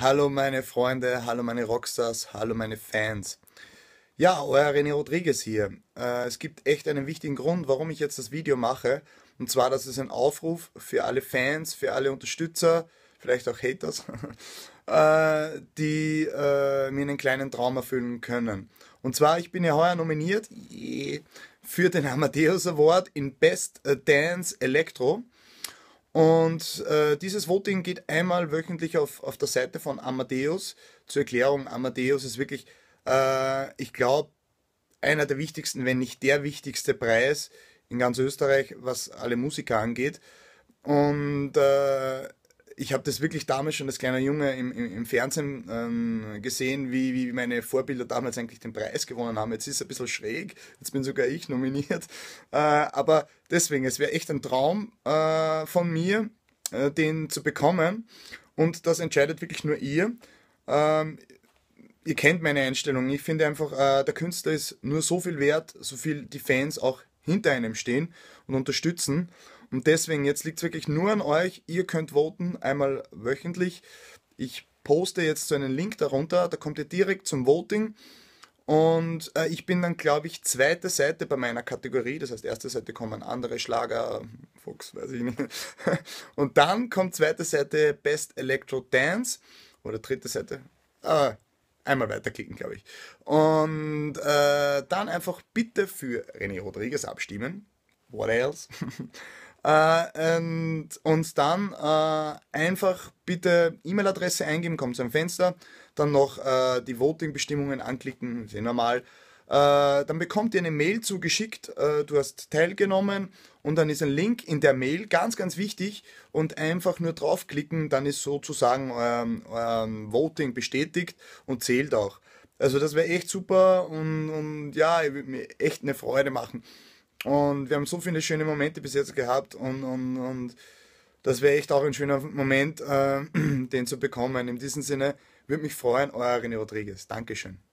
Hallo meine Freunde, hallo meine Rockstars, hallo meine Fans. Ja, euer René Rodriguez hier. Äh, es gibt echt einen wichtigen Grund, warum ich jetzt das Video mache. Und zwar, das ist ein Aufruf für alle Fans, für alle Unterstützer, vielleicht auch Haters, äh, die äh, mir einen kleinen Traum erfüllen können. Und zwar, ich bin ja heuer nominiert für den Amadeus Award in Best Dance Electro. Und äh, dieses Voting geht einmal wöchentlich auf, auf der Seite von Amadeus. Zur Erklärung, Amadeus ist wirklich, äh, ich glaube, einer der wichtigsten, wenn nicht der wichtigste Preis in ganz Österreich, was alle Musiker angeht. Und äh, ich habe das wirklich damals schon als kleiner Junge im, im, im Fernsehen ähm, gesehen, wie, wie meine Vorbilder damals eigentlich den Preis gewonnen haben. Jetzt ist es ein bisschen schräg, jetzt bin sogar ich nominiert. Äh, aber deswegen, es wäre echt ein Traum äh, von mir, äh, den zu bekommen. Und das entscheidet wirklich nur ihr. Ähm, ihr kennt meine Einstellung. Ich finde einfach, äh, der Künstler ist nur so viel wert, so viel die Fans auch hinter einem stehen und unterstützen. Und deswegen, jetzt liegt es wirklich nur an euch. Ihr könnt voten einmal wöchentlich. Ich poste jetzt so einen Link darunter, da kommt ihr direkt zum Voting. Und äh, ich bin dann, glaube ich, zweite Seite bei meiner Kategorie. Das heißt, erste Seite kommen andere Schlager, Fuchs, weiß ich nicht. Und dann kommt zweite Seite Best Electro Dance oder dritte Seite. Ah, einmal weiterklicken, glaube ich. Und äh, dann einfach bitte für René Rodriguez abstimmen. What else? äh, und uns dann äh, einfach bitte E-Mail-Adresse eingeben, kommt zum Fenster, dann noch äh, die Voting-Bestimmungen anklicken, sehr normal. Äh, dann bekommt ihr eine Mail zugeschickt, äh, du hast teilgenommen und dann ist ein Link in der Mail, ganz, ganz wichtig, und einfach nur draufklicken, dann ist sozusagen euer, ähm, ähm, Voting bestätigt und zählt auch. Also das wäre echt super und, und ja, ich würde mir echt eine Freude machen. Und wir haben so viele schöne Momente bis jetzt gehabt und, und, und das wäre echt auch ein schöner Moment, äh, den zu bekommen. In diesem Sinne würde mich freuen, euer René Rodriguez. Dankeschön.